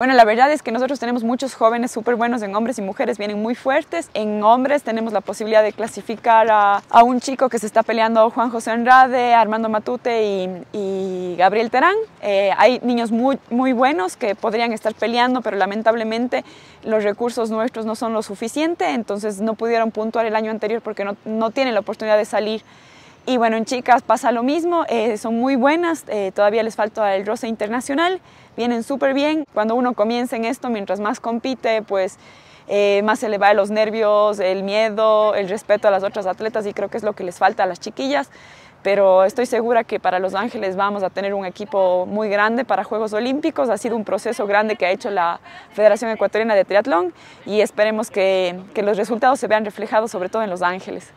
Bueno, la verdad es que nosotros tenemos muchos jóvenes súper buenos en hombres y mujeres, vienen muy fuertes. En hombres tenemos la posibilidad de clasificar a, un chico que se está peleando Juan José Enrade, Armando Matute y, Gabriel Terán. Eh, hay niños muy, buenos que podrían estar peleando, pero lamentablemente los recursos nuestros no son lo suficiente, entonces no pudieron puntuar el año anterior porque no, no tienen la oportunidad de salir y bueno, en chicas pasa lo mismo, eh, son muy buenas, eh, todavía les falta el roce internacional, vienen súper bien. Cuando uno comienza en esto, mientras más compite, pues eh, más se le va los nervios, el miedo, el respeto a las otras atletas y creo que es lo que les falta a las chiquillas. Pero estoy segura que para Los Ángeles vamos a tener un equipo muy grande para Juegos Olímpicos. Ha sido un proceso grande que ha hecho la Federación Ecuatoriana de Triatlón y esperemos que, que los resultados se vean reflejados sobre todo en Los Ángeles.